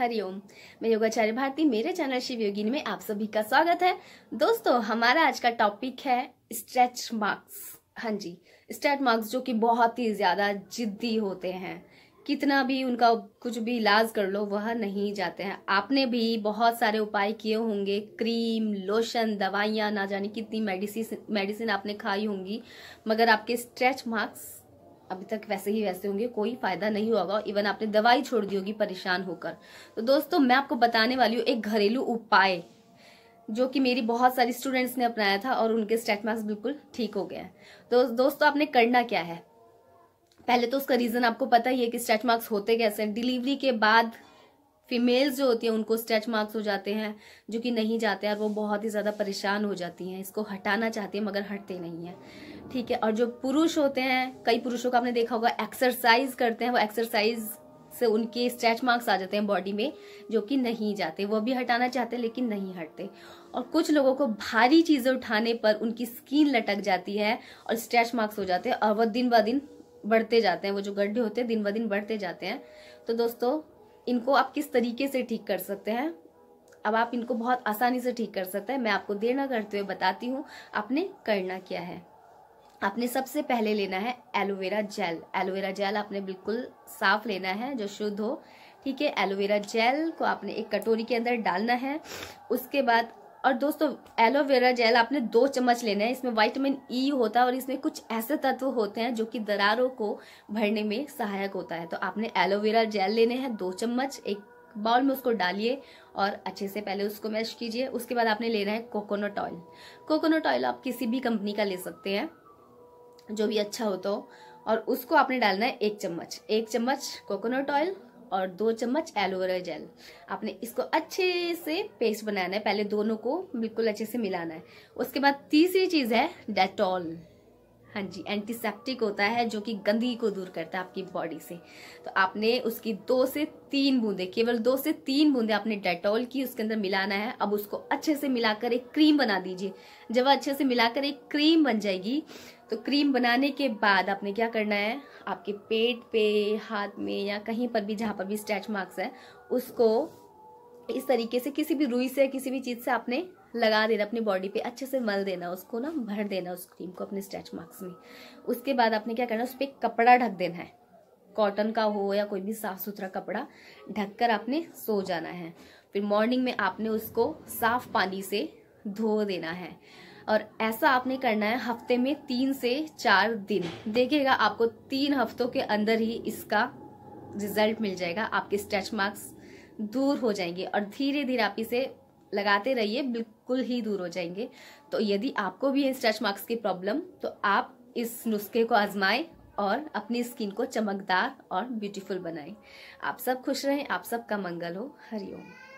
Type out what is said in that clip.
हरिओम मैं योगाचार्य भारती मेरे चैनल शिव योगिनी में आप सभी का स्वागत है दोस्तों हमारा आज का टॉपिक है स्ट्रेच मार्क्स हाँ जी स्ट्रेच मार्क्स जो कि बहुत ही ज़्यादा जिद्दी होते हैं कितना भी उनका कुछ भी इलाज कर लो वह नहीं जाते हैं आपने भी बहुत सारे उपाय किए होंगे क्रीम लोशन दवाइयाँ ना जाने कितनी मेडिसिन मेडिसिन आपने खाई होंगी मगर आपके स्ट्रेच मार्क्स अभी तक वैसे ही वैसे होंगे कोई फायदा नहीं होगा इवन आपने दवाई छोड़ दी होगी परेशान होकर तो दोस्तों मैं आपको बताने वाली हूँ एक घरेलू उपाय जो कि मेरी बहुत सारी स्टूडेंट्स ने अपनाया था और उनके स्टेट मार्क्स बिल्कुल ठीक हो गए तो दोस्तों आपने करना क्या है पहले तो उसका रीजन आपको पता ही है कि स्टेट मार्क्स होते कैसे हैं डिलीवरी के बाद फीमेल्स जो होती हैं उनको स्ट्रेच मार्क्स हो जाते हैं जो कि नहीं जाते हैं और वो बहुत ही ज़्यादा परेशान हो जाती हैं इसको हटाना चाहती हैं मगर हटते नहीं हैं ठीक है और जो पुरुष होते हैं कई पुरुषों का आपने देखा होगा एक्सरसाइज करते हैं वो एक्सरसाइज से उनके स्ट्रेच मार्क्स आ जाते हैं बॉडी में जो कि नहीं जाते वो भी हटाना चाहते हैं लेकिन नहीं हटते और कुछ लोगों को भारी चीज़ें उठाने पर उनकी स्किन लटक जाती है और स्ट्रेच मार्क्स हो जाते हैं और वह दिन ब दिन बढ़ते जाते हैं वो जो गड्ढे होते हैं दिन ब दिन बढ़ते जाते हैं तो दोस्तों इनको आप किस तरीके से ठीक कर सकते हैं अब आप इनको बहुत आसानी से ठीक कर सकते हैं मैं आपको देर ना करते हुए बताती हूँ आपने करना क्या है आपने सबसे पहले लेना है एलोवेरा जेल एलोवेरा जेल आपने बिल्कुल साफ लेना है जो शुद्ध हो ठीक है एलोवेरा जेल को आपने एक कटोरी के अंदर डालना है उसके बाद और दोस्तों एलोवेरा जेल आपने दो चम्मच लेना है इसमें वाइटामिन ई e होता है और इसमें कुछ ऐसे तत्व होते हैं जो कि दरारों को भरने में सहायक होता है तो आपने एलोवेरा जेल लेने हैं दो चम्मच एक बाउल में उसको डालिए और अच्छे से पहले उसको मैश कीजिए उसके बाद आपने लेना है कोकोनट ऑयल कोकोनट ऑयल आप किसी भी कंपनी का ले सकते हैं जो भी अच्छा हो तो और उसको आपने डालना है एक चम्मच एक चम्मच कोकोनट ऑयल और दो चम्मच एलोवेरा जेल आपने इसको अच्छे से पेस्ट बनाना है पहले दोनों को बिल्कुल अच्छे से मिलाना है उसके बाद तीसरी चीज़ है डेटॉल हाँ जी एंटीसेप्टिक होता है जो कि गंदगी को दूर करता है आपकी बॉडी से तो आपने उसकी दो से तीन बूंदे केवल दो से तीन बूंदे आपने डेटॉल की उसके अंदर मिलाना है अब उसको अच्छे से मिलाकर एक क्रीम बना दीजिए जब अच्छे से मिलाकर एक क्रीम बन जाएगी तो क्रीम बनाने के बाद आपने क्या करना है आपके पेट पे हाथ में या कहीं पर भी जहाँ पर भी स्ट्रेच मार्क्स है उसको इस तरीके से किसी भी रुई से किसी भी चीज़ से आपने लगा देना अपनी बॉडी पे अच्छे से मल देना उसको ना भर देना उस क्रीम को अपने स्ट्रेच मार्क्स में उसके बाद आपने क्या करना उस पर कपड़ा ढक देना है कॉटन का हो या कोई भी साफ सुथरा कपड़ा ढककर आपने सो जाना है फिर मॉर्निंग में आपने उसको साफ पानी से धो देना है और ऐसा आपने करना है हफ्ते में तीन से चार दिन देखिएगा आपको तीन हफ्तों के अंदर ही इसका रिजल्ट मिल जाएगा आपके स्ट्रेच मार्क्स दूर हो जाएंगे और धीरे धीरे आप इसे लगाते रहिए बिल्कुल ही दूर हो जाएंगे तो यदि आपको भी है स्ट्रेच मार्क्स की प्रॉब्लम तो आप इस नुस्खे को आजमाएं और अपनी स्किन को चमकदार और ब्यूटीफुल बनाएं आप सब खुश रहें आप सबका मंगल हो हरिओम